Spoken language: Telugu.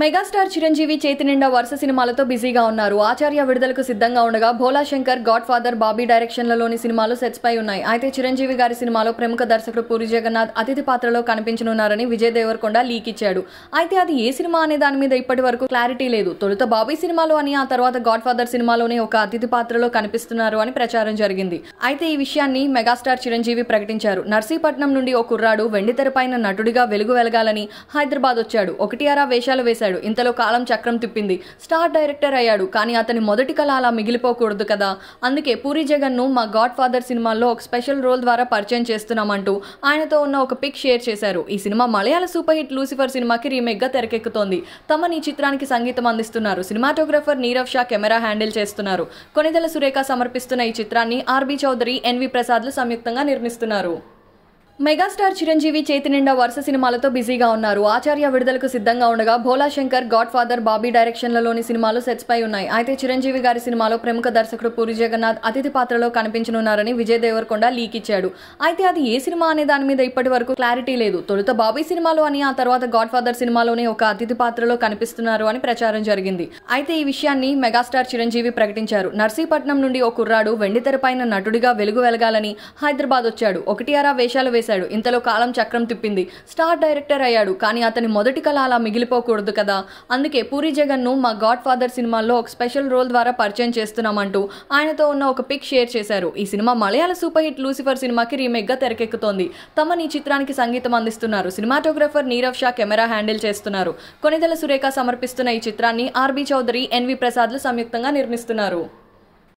మెగాస్టార్ చిరంజీవి చేతి నిండా వరుస సినిమాలతో బిజీగా ఉన్నారు ఆచార్య విడుదలకు సిద్ధంగా ఉండగా భోలా శంకర్ గాడ్ ఫాదర్ బాబీ డైరెక్షన్లలోని సినిమాలు సెట్స్ పై ఉన్నాయి అయితే చిరంజీవి గారి సినిమాలో ప్రముఖ దర్శకుడు పూరి జగన్నాథ్ అతిథి పాత్రలో కనిపించనున్నారని విజయ్ దేవరకొండ లీక్ ఇచ్చాడు అయితే అది ఏ సినిమా అనే దాని మీద ఇప్పటి వరకు క్లారిటీ లేదు తొలుత బాబీ సినిమాలో అని ఆ తర్వాత గాడ్ ఫాదర్ సినిమాలోనే ఒక అతిథి పాత్రలో కనిపిస్తున్నారు అని ప్రచారం జరిగింది అయితే ఈ విషయాన్ని మెగాస్టార్ చిరంజీవి ప్రకటించారు నర్సీపట్నం నుండి ఓ కుర్రాడు వెండితెరపైన నటుడిగా వెలుగు వెలగాలని హైదరాబాద్ వచ్చాడు ఒకటి ఆరా వేషాలు వేసి చేశాడు ఇంతలో కాలం చక్రం తిప్పింది స్టార్ డైరెక్టర్ అయ్యాడు కానీ అతని మొదటి కళ అలా మిగిలిపోకూడదు కదా అందుకే పూరి జగన్ ను మా గాడ్ ఫాదర్ సినిమాల్లో ఒక స్పెషల్ రోల్ ద్వారా పరిచయం చేస్తున్నామంటూ ఆయనతో ఉన్న ఒక పిక్ షేర్ చేశారు ఈ సినిమా మలయాళ సూపర్ హిట్ లూసిఫర్ సినిమాకి రీమేక్గా తెరకెక్కుతోంది తమని ఈ చిత్రానికి సంగీతం అందిస్తున్నారు cinematographer Neerav Shah camera handle చేస్తున్నారు కొనిదెల సురేఖ సమర్పిస్తున్న ఈ చిత్రాన్ని ఆర్బి చౌదరి ఎన్వి ప్రసాద్లు సంయుక్తంగా నిర్మిస్తున్నారు మెగాస్టార్ చిరంజీవి చేతి నిండా వరుస సినిమాలతో బిజీగా ఉన్నారు ఆచార్య విడుదలకు సిద్ధంగా ఉండగా భోలా శంకర్ గాడ్ ఫాదర్ బాబీ డైరెక్షన్లలోని సినిమాలు సెట్స్ పై ఉన్నాయి అయితే చిరంజీవి గారి సినిమాలో ప్రముఖ దర్శకుడు పూరి జగన్నాథ్ అతిథి పాత్రలో కనిపించనున్నారని విజయ్ దేవరకొండ లీక్ ఇచ్చాడు అయితే అది ఏ సినిమా అనే దాని మీద ఇప్పటి వరకు క్లారిటీ లేదు తొలుత బాబీ సినిమాలో అని ఆ తర్వాత గాడ్ ఫాదర్ సినిమాలోనే ఒక అతిథి పాత్రలో కనిపిస్తున్నారు అని ప్రచారం జరిగింది అయితే ఈ విషయాన్ని మెగాస్టార్ చిరంజీవి ప్రకటించారు నర్సీపట్నం నుండి ఓ కుర్రాడు వెండితెరపైన నటుడిగా వెలుగు వెలగాలని హైదరాబాద్ వచ్చాడు ఒకటి ఒకటియారా వేషాలు చేశాడు ఇంతలో కాలం చక్రం తిప్పింది స్టార్ డైరెక్టర్ అయ్యాడు కానీ అతని మొదటి కళ అలా మిగిలిపోకూడదు కదా అందుకే పూరి ను మా గాడ్ ఫాదర్ సినిమాల్లో ఒక స్పెషల్ రోల్ ద్వారా పరిచయం చేస్తున్నామంటూ ఆయనతో ఉన్న ఒక పిక్ షేర్ చేశారు ఈ సినిమా మలయాళ సూపర్ హిట్ లూసిఫర్ సినిమాకి గా తెరకెక్కుతోంది తమని చిత్రానికి సంగీతం అందిస్తున్నారు cinematographer Neerav Shah camera handle చేస్తున్నారు కొనిదెల సురేఖ సమర్పిస్తున్న ఈ చిత్రాన్ని ఆర్బి చౌదరి ఎన్వి ప్రసాద్లు సంయుక్తంగా నిర్మిస్తున్నారు